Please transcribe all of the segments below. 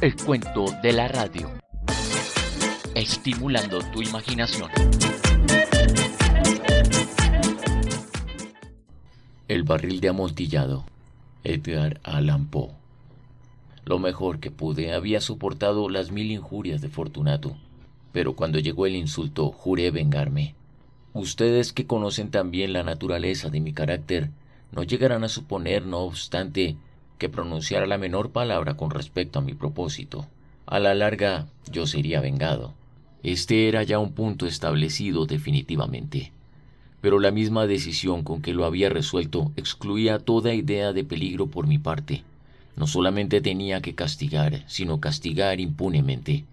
El cuento de la radio. Estimulando tu imaginación. El barril de amontillado. Edgar Allan Poe. Lo mejor que pude había soportado las mil injurias de Fortunato, pero cuando llegó el insulto juré vengarme. Ustedes que conocen también la naturaleza de mi carácter no llegarán a suponer, no obstante, que pronunciara la menor palabra con respecto a mi propósito. A la larga, yo sería vengado. Este era ya un punto establecido definitivamente. Pero la misma decisión con que lo había resuelto excluía toda idea de peligro por mi parte. No solamente tenía que castigar, sino castigar impunemente.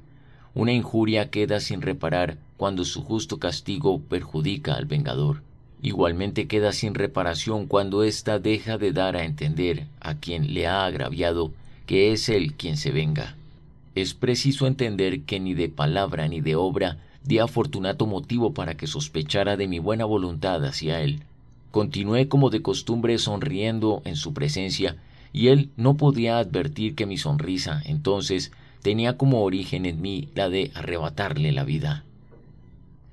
Una injuria queda sin reparar cuando su justo castigo perjudica al vengador. Igualmente queda sin reparación cuando ésta deja de dar a entender a quien le ha agraviado que es él quien se venga. Es preciso entender que ni de palabra ni de obra di a Fortunato motivo para que sospechara de mi buena voluntad hacia él. Continué como de costumbre sonriendo en su presencia, y él no podía advertir que mi sonrisa, entonces, tenía como origen en mí la de arrebatarle la vida.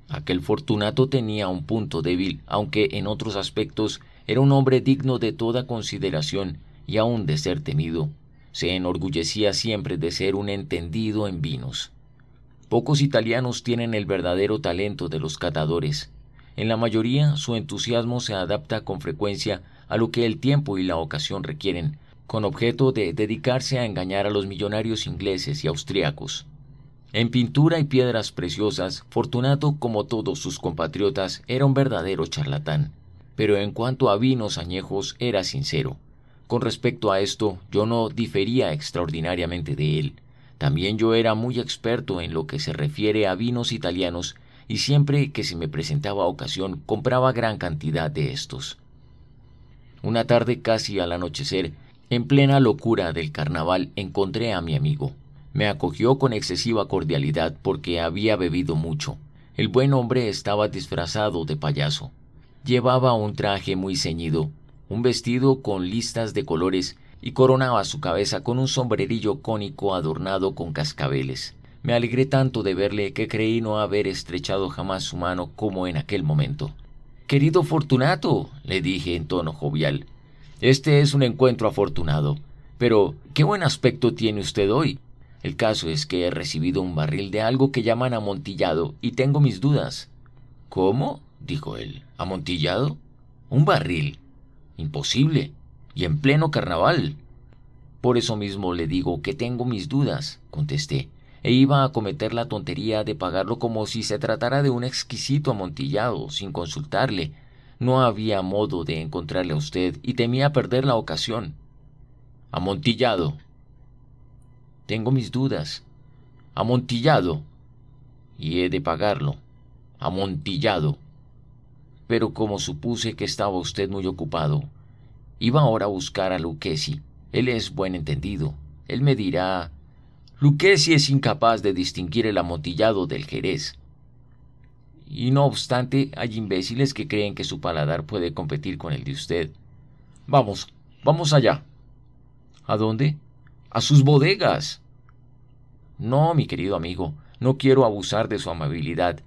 Aquel Fortunato tenía un punto débil, aunque en otros aspectos era un hombre digno de toda consideración y aun de ser temido. Se enorgullecía siempre de ser un entendido en vinos. Pocos italianos tienen el verdadero talento de los catadores. En la mayoría, su entusiasmo se adapta con frecuencia a lo que el tiempo y la ocasión requieren, con objeto de dedicarse a engañar a los millonarios ingleses y austriacos. En pintura y piedras preciosas, Fortunato, como todos sus compatriotas, era un verdadero charlatán, pero en cuanto a vinos añejos era sincero. Con respecto a esto, yo no difería extraordinariamente de él. También yo era muy experto en lo que se refiere a vinos italianos y siempre que se me presentaba ocasión compraba gran cantidad de estos. Una tarde casi al anochecer, en plena locura del carnaval, encontré a mi amigo. Me acogió con excesiva cordialidad porque había bebido mucho. El buen hombre estaba disfrazado de payaso. Llevaba un traje muy ceñido, un vestido con listas de colores y coronaba su cabeza con un sombrerillo cónico adornado con cascabeles. Me alegré tanto de verle que creí no haber estrechado jamás su mano como en aquel momento. Querido Fortunato, le dije en tono jovial, este es un encuentro afortunado. Pero, ¿qué buen aspecto tiene usted hoy? El caso es que he recibido un barril de algo que llaman amontillado y tengo mis dudas. ¿Cómo? dijo él. ¿Amontillado? ¿Un barril? Imposible. Y en pleno carnaval. Por eso mismo le digo que tengo mis dudas, contesté, e iba a cometer la tontería de pagarlo como si se tratara de un exquisito amontillado, sin consultarle. No había modo de encontrarle a usted y temía perder la ocasión. Amontillado, tengo mis dudas. Amontillado. Y he de pagarlo. Amontillado. Pero como supuse que estaba usted muy ocupado, iba ahora a buscar a Luquesi. Él es buen entendido. Él me dirá... Luquesi es incapaz de distinguir el amontillado del jerez. Y no obstante, hay imbéciles que creen que su paladar puede competir con el de usted. Vamos, vamos allá. ¿A dónde? a sus bodegas. No, mi querido amigo, no quiero abusar de su amabilidad.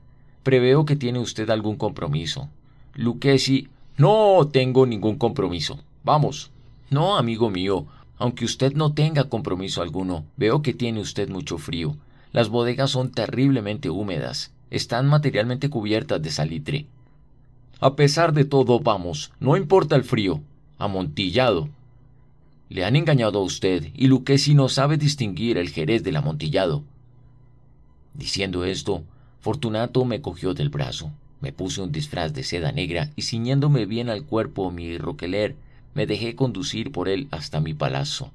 Preveo que tiene usted algún compromiso. Luquesi, no tengo ningún compromiso. Vamos. No, amigo mío, aunque usted no tenga compromiso alguno, veo que tiene usted mucho frío. Las bodegas son terriblemente húmedas. Están materialmente cubiertas de salitre. A pesar de todo, vamos, no importa el frío. Amontillado, le han engañado a usted y Luquesi no sabe distinguir el jerez del amontillado. Diciendo esto, Fortunato me cogió del brazo, me puse un disfraz de seda negra y ciñéndome bien al cuerpo mi roqueler, me dejé conducir por él hasta mi palazo.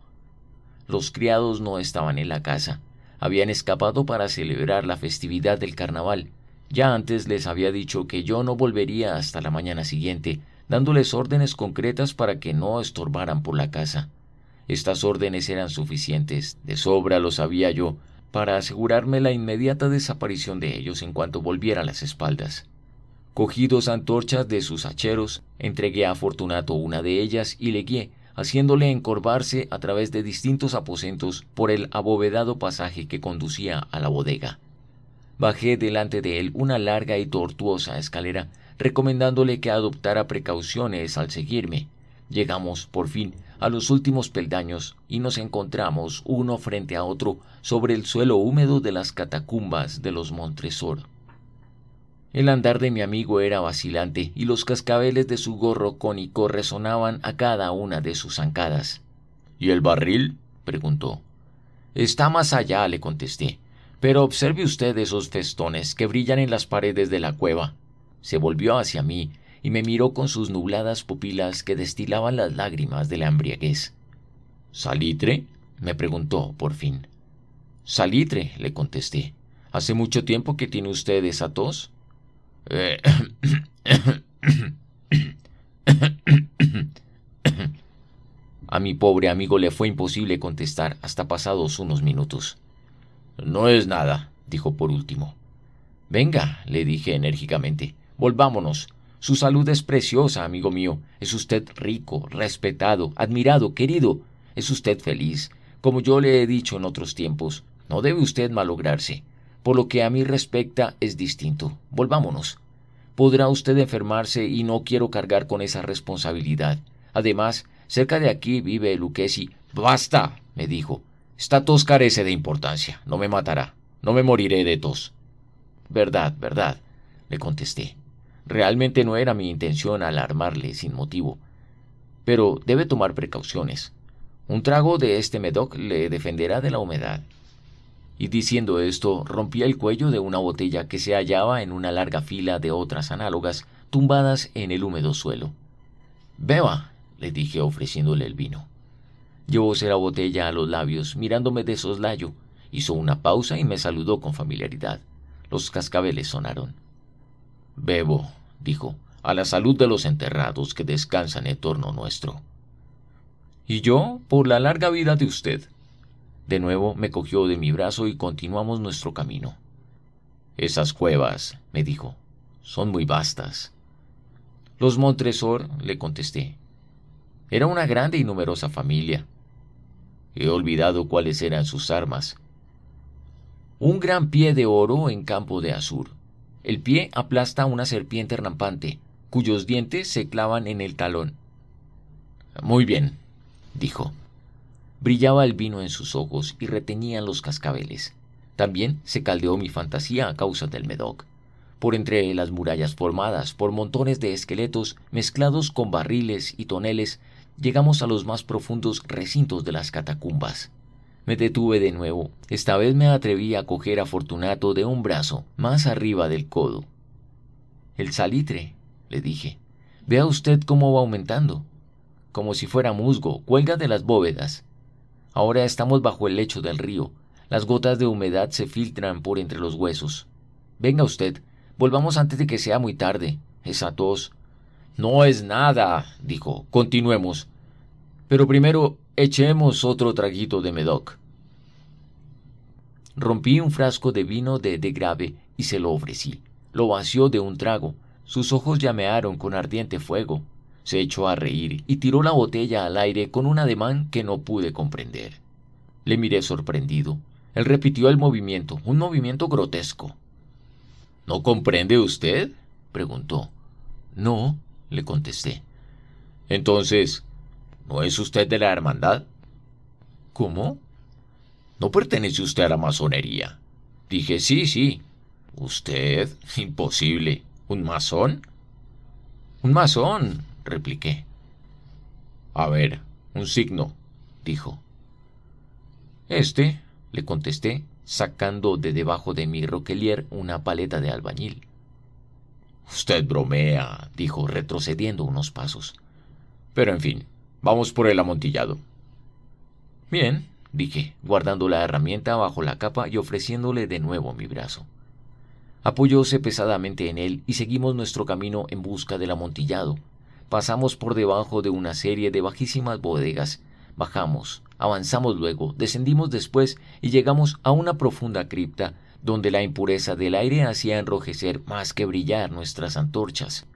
Los criados no estaban en la casa, habían escapado para celebrar la festividad del carnaval. Ya antes les había dicho que yo no volvería hasta la mañana siguiente, dándoles órdenes concretas para que no estorbaran por la casa. Estas órdenes eran suficientes, de sobra lo sabía yo, para asegurarme la inmediata desaparición de ellos en cuanto volviera las espaldas. Cogí dos antorchas de sus hacheros, entregué a Fortunato una de ellas y le guié, haciéndole encorvarse a través de distintos aposentos por el abovedado pasaje que conducía a la bodega. Bajé delante de él una larga y tortuosa escalera, recomendándole que adoptara precauciones al seguirme. Llegamos, por fin, a los últimos peldaños y nos encontramos uno frente a otro sobre el suelo húmedo de las catacumbas de los Montresor. El andar de mi amigo era vacilante y los cascabeles de su gorro cónico resonaban a cada una de sus zancadas. ¿Y el barril? preguntó. Está más allá, le contesté. Pero observe usted esos festones que brillan en las paredes de la cueva. Se volvió hacia mí y me miró con sus nubladas pupilas que destilaban las lágrimas de la embriaguez. ¿Salitre? me preguntó, por fin. Salitre, le contesté. ¿Hace mucho tiempo que tiene usted esa tos? A mi pobre amigo le fue imposible contestar hasta pasados unos minutos. No es nada, dijo por último. Venga, le dije enérgicamente, volvámonos. Su salud es preciosa, amigo mío. Es usted rico, respetado, admirado, querido. Es usted feliz, como yo le he dicho en otros tiempos. No debe usted malograrse. Por lo que a mí respecta es distinto. Volvámonos. Podrá usted enfermarse y no quiero cargar con esa responsabilidad. Además, cerca de aquí vive Luquesi. Basta, me dijo. Esta tos carece de importancia. No me matará. No me moriré de tos. Verdad, verdad, le contesté. Realmente no era mi intención alarmarle sin motivo, pero debe tomar precauciones. Un trago de este medoc le defenderá de la humedad. Y diciendo esto, rompí el cuello de una botella que se hallaba en una larga fila de otras análogas tumbadas en el húmedo suelo. Beba, le dije ofreciéndole el vino. Llevóse la botella a los labios, mirándome de soslayo, hizo una pausa y me saludó con familiaridad. Los cascabeles sonaron. Bebo, dijo, a la salud de los enterrados que descansan en torno nuestro. Y yo, por la larga vida de usted. De nuevo me cogió de mi brazo y continuamos nuestro camino. Esas cuevas, me dijo, son muy vastas. Los Montresor, le contesté. Era una grande y numerosa familia. He olvidado cuáles eran sus armas. Un gran pie de oro en campo de azur, el pie aplasta una serpiente rampante, cuyos dientes se clavan en el talón. Muy bien, dijo. Brillaba el vino en sus ojos y retenían los cascabeles. También se caldeó mi fantasía a causa del Medoc. Por entre las murallas formadas por montones de esqueletos mezclados con barriles y toneles, llegamos a los más profundos recintos de las catacumbas. Me detuve de nuevo. Esta vez me atreví a coger a Fortunato de un brazo, más arriba del codo. El salitre, le dije. Vea usted cómo va aumentando. Como si fuera musgo, cuelga de las bóvedas. Ahora estamos bajo el lecho del río. Las gotas de humedad se filtran por entre los huesos. Venga usted, volvamos antes de que sea muy tarde. Esa tos. No es nada, dijo. Continuemos. Pero primero Echemos otro traguito de Medoc. Rompí un frasco de vino de de grave y se lo ofrecí. Lo vació de un trago. Sus ojos llamearon con ardiente fuego. Se echó a reír y tiró la botella al aire con un ademán que no pude comprender. Le miré sorprendido. Él repitió el movimiento, un movimiento grotesco. ¿No comprende usted? preguntó. No, le contesté. Entonces, ¿No es usted de la hermandad? ¿Cómo? ¿No pertenece usted a la masonería? Dije, sí, sí. ¿Usted? Imposible. ¿Un masón? Un masón, repliqué. A ver, un signo, dijo. Este, le contesté, sacando de debajo de mi roquelier una paleta de albañil. Usted bromea, dijo, retrocediendo unos pasos. Pero en fin, Vamos por el amontillado. Bien, dije, guardando la herramienta bajo la capa y ofreciéndole de nuevo mi brazo. Apoyóse pesadamente en él y seguimos nuestro camino en busca del amontillado. Pasamos por debajo de una serie de bajísimas bodegas, bajamos, avanzamos luego, descendimos después y llegamos a una profunda cripta donde la impureza del aire hacía enrojecer más que brillar nuestras antorchas.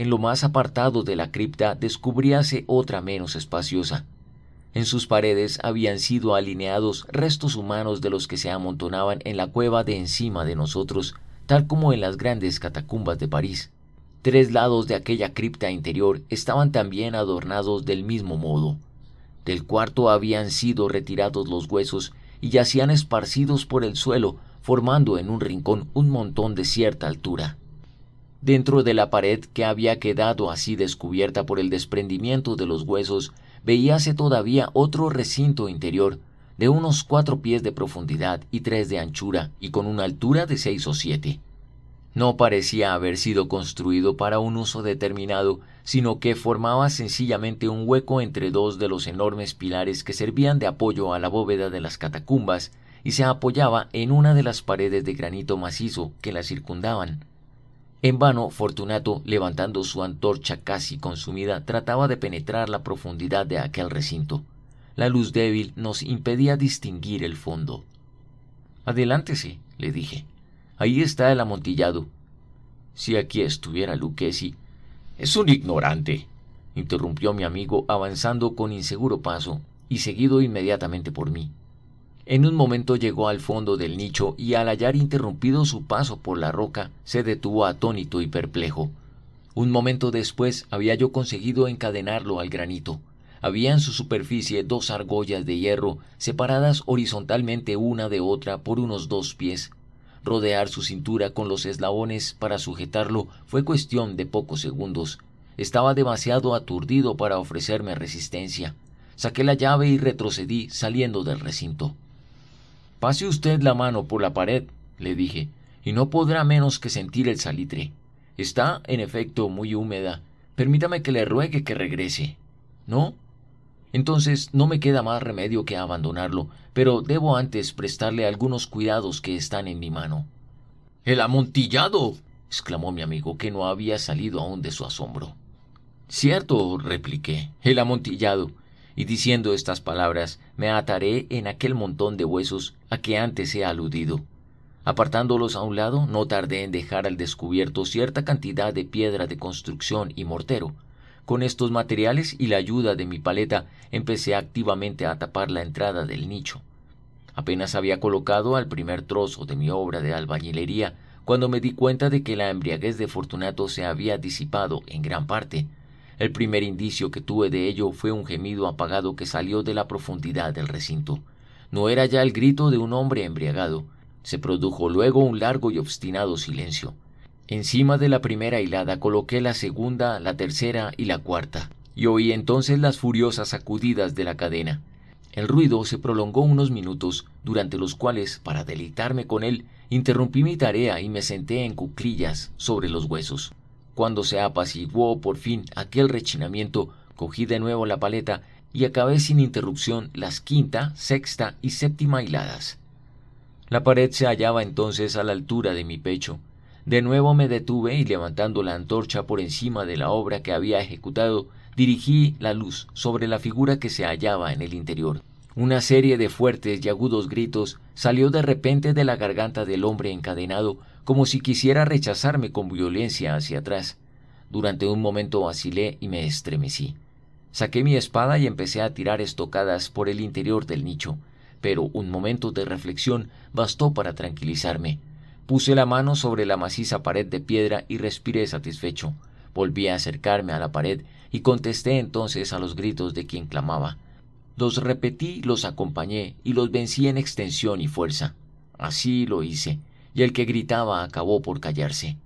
En lo más apartado de la cripta descubríase otra menos espaciosa. En sus paredes habían sido alineados restos humanos de los que se amontonaban en la cueva de encima de nosotros, tal como en las grandes catacumbas de París. Tres lados de aquella cripta interior estaban también adornados del mismo modo. Del cuarto habían sido retirados los huesos y yacían esparcidos por el suelo, formando en un rincón un montón de cierta altura. Dentro de la pared que había quedado así descubierta por el desprendimiento de los huesos, veíase todavía otro recinto interior, de unos cuatro pies de profundidad y tres de anchura, y con una altura de seis o siete. No parecía haber sido construido para un uso determinado, sino que formaba sencillamente un hueco entre dos de los enormes pilares que servían de apoyo a la bóveda de las catacumbas, y se apoyaba en una de las paredes de granito macizo que la circundaban. En vano, Fortunato, levantando su antorcha casi consumida, trataba de penetrar la profundidad de aquel recinto. La luz débil nos impedía distinguir el fondo. Adelántese, le dije. Ahí está el amontillado. Si aquí estuviera Luquesi. Es un ignorante, interrumpió mi amigo avanzando con inseguro paso y seguido inmediatamente por mí. En un momento llegó al fondo del nicho y al hallar interrumpido su paso por la roca, se detuvo atónito y perplejo. Un momento después había yo conseguido encadenarlo al granito. Había en su superficie dos argollas de hierro, separadas horizontalmente una de otra por unos dos pies. Rodear su cintura con los eslabones para sujetarlo fue cuestión de pocos segundos. Estaba demasiado aturdido para ofrecerme resistencia. Saqué la llave y retrocedí saliendo del recinto. Pase usted la mano por la pared, le dije, y no podrá menos que sentir el salitre. Está, en efecto, muy húmeda. Permítame que le ruegue que regrese. ¿No? Entonces no me queda más remedio que abandonarlo, pero debo antes prestarle algunos cuidados que están en mi mano. El amontillado. exclamó mi amigo, que no había salido aún de su asombro. Cierto, repliqué, el amontillado. Y diciendo estas palabras, me ataré en aquel montón de huesos a que antes he aludido. Apartándolos a un lado, no tardé en dejar al descubierto cierta cantidad de piedra de construcción y mortero. Con estos materiales y la ayuda de mi paleta empecé activamente a tapar la entrada del nicho. Apenas había colocado al primer trozo de mi obra de albañilería cuando me di cuenta de que la embriaguez de Fortunato se había disipado en gran parte. El primer indicio que tuve de ello fue un gemido apagado que salió de la profundidad del recinto. No era ya el grito de un hombre embriagado. Se produjo luego un largo y obstinado silencio. Encima de la primera hilada coloqué la segunda, la tercera y la cuarta, y oí entonces las furiosas sacudidas de la cadena. El ruido se prolongó unos minutos, durante los cuales, para deleitarme con él, interrumpí mi tarea y me senté en cuclillas sobre los huesos. Cuando se apaciguó por fin aquel rechinamiento, cogí de nuevo la paleta y acabé sin interrupción las quinta, sexta y séptima hiladas. La pared se hallaba entonces a la altura de mi pecho. De nuevo me detuve y levantando la antorcha por encima de la obra que había ejecutado, dirigí la luz sobre la figura que se hallaba en el interior. Una serie de fuertes y agudos gritos salió de repente de la garganta del hombre encadenado, como si quisiera rechazarme con violencia hacia atrás. Durante un momento vacilé y me estremecí. Saqué mi espada y empecé a tirar estocadas por el interior del nicho, pero un momento de reflexión bastó para tranquilizarme. Puse la mano sobre la maciza pared de piedra y respiré satisfecho. Volví a acercarme a la pared y contesté entonces a los gritos de quien clamaba. Los repetí, los acompañé y los vencí en extensión y fuerza. Así lo hice, y el que gritaba acabó por callarse.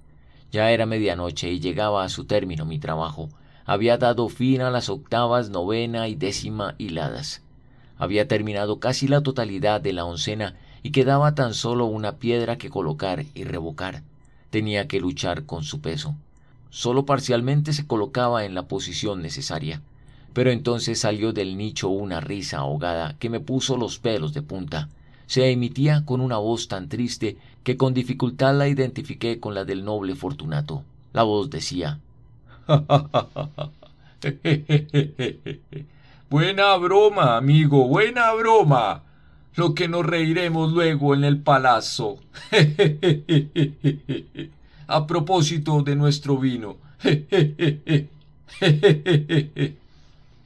Ya era medianoche y llegaba a su término mi trabajo, había dado fin a las octavas, novena y décima hiladas. Había terminado casi la totalidad de la oncena y quedaba tan solo una piedra que colocar y revocar. Tenía que luchar con su peso. Solo parcialmente se colocaba en la posición necesaria. Pero entonces salió del nicho una risa ahogada que me puso los pelos de punta. Se emitía con una voz tan triste que con dificultad la identifiqué con la del noble Fortunato. La voz decía Buena broma, amigo, buena broma. Lo que nos reiremos luego en el palazzo. A propósito de nuestro vino.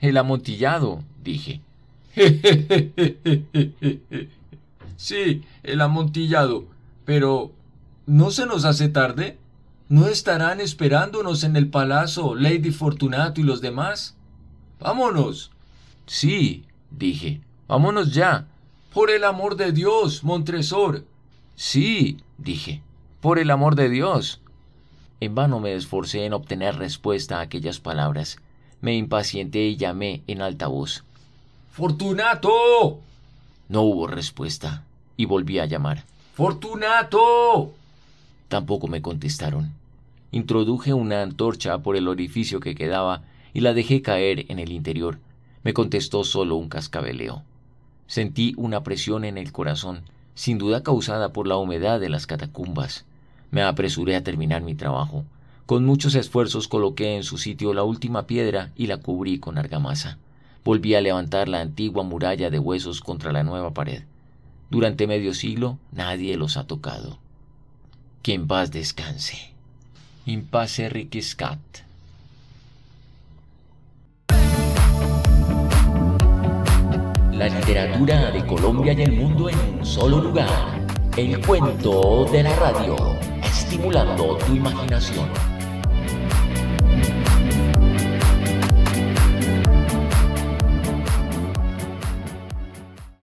El amontillado, dije. Sí, el amontillado. Pero, ¿no se nos hace tarde? ¿No estarán esperándonos en el palacio Lady Fortunato y los demás? Vámonos. Sí, dije. Vámonos ya. Por el amor de Dios, Montresor. Sí, dije. Por el amor de Dios. En vano me esforcé en obtener respuesta a aquellas palabras. Me impacienté y llamé en alta voz. Fortunato. No hubo respuesta, y volví a llamar. Fortunato. Tampoco me contestaron. Introduje una antorcha por el orificio que quedaba y la dejé caer en el interior. Me contestó solo un cascabeleo. Sentí una presión en el corazón, sin duda causada por la humedad de las catacumbas. Me apresuré a terminar mi trabajo. Con muchos esfuerzos coloqué en su sitio la última piedra y la cubrí con argamasa. Volví a levantar la antigua muralla de huesos contra la nueva pared. Durante medio siglo nadie los ha tocado. Quien en paz descanse. Impasse Ricky Scott. La literatura de Colombia y el mundo en un solo lugar. El cuento de la radio, estimulando tu imaginación.